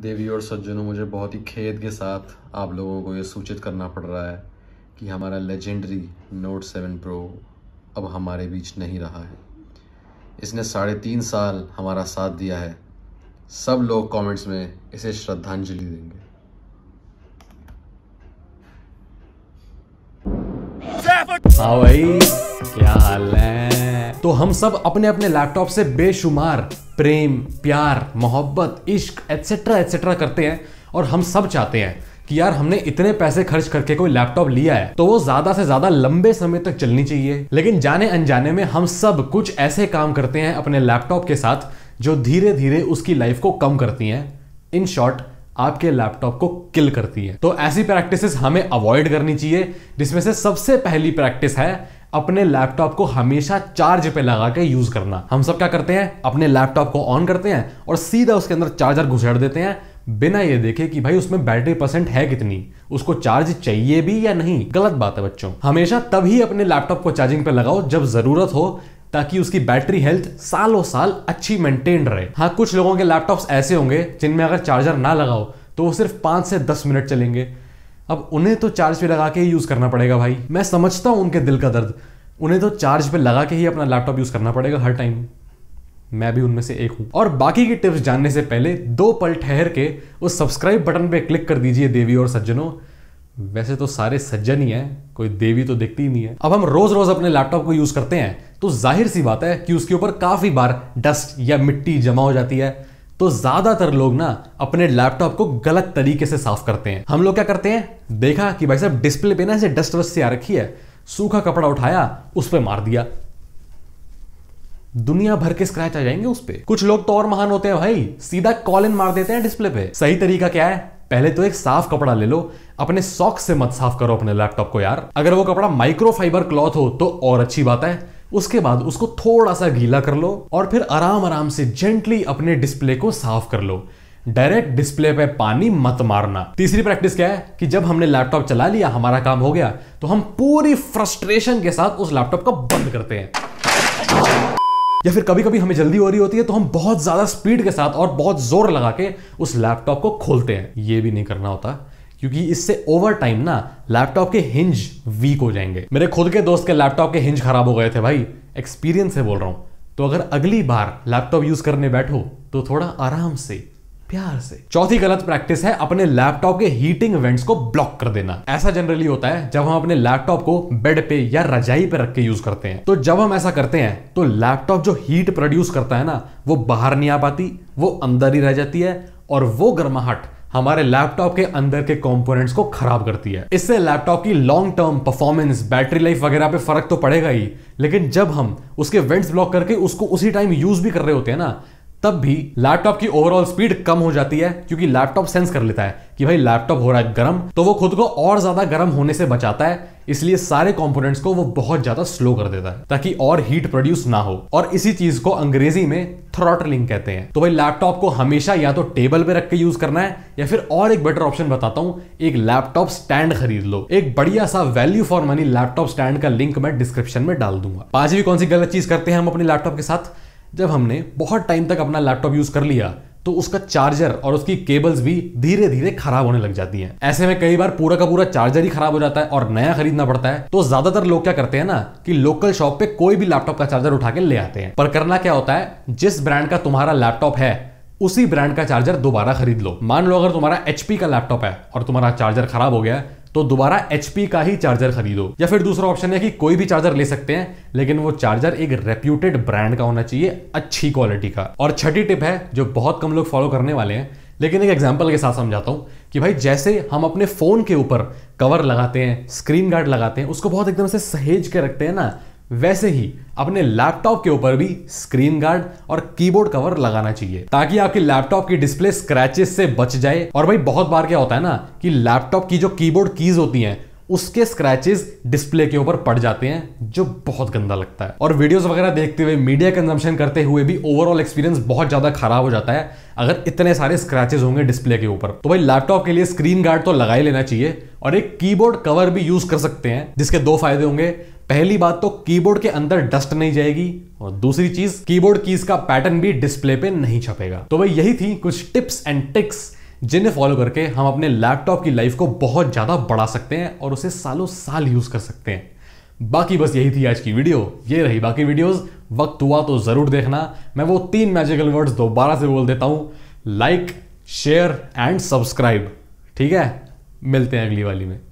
देवी और सज्जनों मुझे बहुत ही खेद के साथ आप लोगों को ये सूचित करना पड़ रहा है कि हमारा लेजेंडरी नोट सेवन प्रो अब हमारे बीच नहीं रहा है इसने साढ़े तीन साल हमारा साथ दिया है सब लोग कमेंट्स में इसे श्रद्धांजलि देंगे हाँ भाई क्या हाल है तो हम सब अपने अपने लैपटॉप से बेशुमार प्रेम प्यार मोहब्बत इश्क एट्सेट्रा एट्सेट्रा करते हैं और हम सब चाहते हैं कि यार हमने इतने पैसे खर्च करके कोई लैपटॉप लिया है तो वो ज्यादा से ज्यादा लंबे समय तक चलनी चाहिए लेकिन जाने अनजाने में हम सब कुछ ऐसे काम करते हैं अपने लैपटॉप के साथ जो धीरे धीरे उसकी लाइफ को कम करती हैं इन शॉर्ट आपके लैपटॉप को किल करती है तो ऐसी प्रैक्टिसेस हमें अवॉइड करनी चाहिए जिसमें से सबसे पहली प्रैक्टिस है अपने लैपटॉप को हमेशा चार्ज पे लगा के यूज करना हम सब क्या करते हैं अपने लैपटॉप को ऑन करते हैं और सीधा उसके अंदर चार्जर घुसेड़ देते हैं बिना ये देखे कि भाई उसमें बैटरी परसेंट है कितनी उसको चार्ज चाहिए भी या नहीं गलत बात है बच्चों हमेशा तभी अपने लैपटॉप को चार्जिंग पे लगाओ जब जरूरत हो ताकि उसकी बैटरी हेल्थ सालों साल अच्छी मेंटेन रहे हाँ कुछ लोगों के लैपटॉप्स ऐसे होंगे जिनमें अगर चार्जर ना लगाओ तो वो सिर्फ पांच से दस मिनट चलेंगे अब उन्हें तो चार्ज पे लगा के ही यूज़ करना पड़ेगा भाई मैं समझता हूँ उनके दिल का दर्द उन्हें तो चार्ज पे लगा के ही अपना लैपटॉप यूज़ करना पड़ेगा हर टाइम मैं भी उनमें से एक हूँ और बाकी की टिप्स जानने से पहले दो पल ठहर के उस सब्सक्राइब बटन पे क्लिक कर दीजिए देवी और सज्जनों वैसे तो सारे सज्जन ही हैं कोई देवी तो दिखती ही नहीं है अब हम रोज रोज अपने लैपटॉप को यूज करते हैं तो जाहिर सी बात है कि उसके ऊपर काफी बार डस्ट या मिट्टी जमा हो जाती है तो ज्यादातर लोग ना अपने लैपटॉप को गलत तरीके से साफ करते हैं हम लोग क्या करते हैं देखा कि भाई साहब डिस्प्ले पे ना इसे डस्ट वस्ट से आ रखी है सूखा कपड़ा उठाया उस पर मार दिया दुनिया भर के स्क्रैच आ जाएंगे उस पर कुछ लोग तो और महान होते हैं भाई सीधा कॉल इन मार देते हैं डिस्प्ले पे सही तरीका क्या है पहले तो एक साफ कपड़ा ले लो अपने सॉक्स से मत साफ करो अपने लैपटॉप को यार अगर वो कपड़ा माइक्रोफाइबर क्लॉथ हो तो और अच्छी बात है उसके बाद उसको थोड़ा सा गीला कर लो और फिर आराम आराम से जेंटली अपने डिस्प्ले को साफ कर लो डायरेक्ट डिस्प्ले पे पानी मत मारना तीसरी प्रैक्टिस क्या है कि जब हमने लैपटॉप चला लिया हमारा काम हो गया तो हम पूरी फ्रस्ट्रेशन के साथ उस लैपटॉप को बंद करते हैं या फिर कभी कभी हमें जल्दी हो रही होती है तो हम बहुत ज्यादा स्पीड के साथ और बहुत जोर लगा के उस लैपटॉप को खोलते हैं ये भी नहीं करना होता क्योंकि इससे ओवर टाइम ना लैपटॉप के हिंज वीक हो जाएंगे मेरे खुद के दोस्त के लैपटॉप के हिंज खराब हो गए थे भाई एक्सपीरियंस से बोल रहा हूँ तो अगर अगली बार लैपटॉप यूज करने बैठो तो थोड़ा आराम से प्यार से चौथी गलत प्रैक्टिस है अपने लैपटॉप के हीटिंग वेंट्स को ब्लॉक कर देना ऐसा जनरली होता है जब हम अपने लैपटॉप को बेड पे या रजाई पे रख के यूज करते हैं तो जब हम ऐसा करते हैं तो लैपटॉप जो हीट प्रोड्यूस करता है ना वो बाहर नहीं आ पाती वो अंदर ही रह जाती है और वो गर्माहट हमारे लैपटॉप के अंदर के कंपोनेंट्स को खराब करती है इससे लैपटॉप की long term performance battery life वगैरह पे फर्क तो पड़ेगा ही लेकिन जब हम उसके वेंट्स ब्लॉक करके उसको उसी टाइम यूज भी कर रहे होते हैं ना तब भी लैपटॉप की ओवरऑल स्पीड कम हो जाती है क्योंकि लैपटॉप सेंस कर लेता है कि भाई लैपटॉप हो रहा है गर्म तो वो खुद को और ज्यादा गर्म होने से बचाता है इसलिए सारे कंपोनेंट्स को वो बहुत ज्यादा स्लो कर देता है ताकि और हीट प्रोड्यूस ना हो और इसी चीज को अंग्रेजी में थ्रॉटलिंग कहते हैं तो भाई लैपटॉप को हमेशा या तो टेबल पे रख के यूज करना है या फिर और एक बेटर ऑप्शन बताता हूँ एक लैपटॉप स्टैंड खरीद लो एक बढ़िया सा value for money laptop stand का लिंक मैं डिस्क्रिप्शन में डाल दूंगा पांचवी कौन सी गलत चीज करते हैं हम अपने लैपटॉप के साथ जब हमने बहुत टाइम तक अपना लैपटॉप यूज कर लिया तो उसका चार्जर और उसकी केबल्स भी धीरे धीरे खराब होने लग जाती हैं ऐसे में कई बार पूरा का पूरा चार्जर ही खराब हो जाता है और नया खरीदना पड़ता है तो ज्यादातर लोग क्या करते हैं ना कि लोकल शॉप पे कोई भी लैपटॉप का चार्जर उठा के ले आते हैं पर करना क्या होता है जिस ब्रांड का तुम्हारा लैपटॉप है उसी ब्रांड का चार्जर दोबारा खरीद लो मान लो अगर तुम्हारा एचपी का लैपटॉप है और तुम्हारा चार्जर खराब हो गया है तो दोबारा एचपी का ही चार्जर खरीदो या फिर दूसरा ऑप्शन है कि कोई भी चार्जर ले सकते हैं लेकिन वो चार्जर एक रेप्यूटेड ब्रांड का होना चाहिए अच्छी क्वालिटी का और छठी टिप है जो बहुत कम लोग फॉलो करने वाले हैं लेकिन एक एग्जाम्पल के साथ समझाता हूँ कि भाई जैसे हम अपने फ़ोन के ऊपर कवर लगाते हैं स्क्रीन गार्ड लगाते हैं उसको बहुत एकदम से सहेज के रखते हैं ना वैसे ही अपने लैपटॉप के ऊपर भी स्क्रीन गार्ड और कीबोर्ड कवर लगाना चाहिए ताकि आपके लैपटॉप की डिस्प्ले स्क्रैचेस से बच जाए और भाई बहुत बार क्या होता है ना कि लैपटॉप की जो कीबोर्ड कीज होती हैं उसके स्क्रैचेस डिस्प्ले के ऊपर पड़ जाते हैं जो बहुत गंदा लगता है और वीडियोस वगैरह देखते हुए मीडिया कंजम्पशन करते हुए भी ओवरऑल एक्सपीरियंस बहुत ज्यादा खराब हो जाता है अगर इतने सारे स्क्रैचेस होंगे डिस्प्ले के ऊपर तो भाई लैपटॉप के लिए स्क्रीन गार्ड तो लगा ही लेना चाहिए और एक कीबोर्ड कवर भी यूज कर सकते हैं जिसके दो फायदे होंगे पहली बात तो कीबोर्ड के अंदर डस्ट नहीं जाएगी और दूसरी चीज कीबोर्ड कीज का पैटर्न भी डिस्प्ले पे नहीं छपेगा तो भाई यही थी कुछ टिप्स एंड ट्रिक्स जिन्हें फॉलो करके हम अपने लैपटॉप की लाइफ को बहुत ज़्यादा बढ़ा सकते हैं और उसे सालों साल यूज़ कर सकते हैं बाकी बस यही थी आज की वीडियो ये रही बाकी वीडियोस वक्त हुआ तो ज़रूर देखना मैं वो तीन मैजिकल वर्ड्स दोबारा से बोल देता हूँ लाइक शेयर एंड सब्सक्राइब ठीक है मिलते हैं अगली वाली में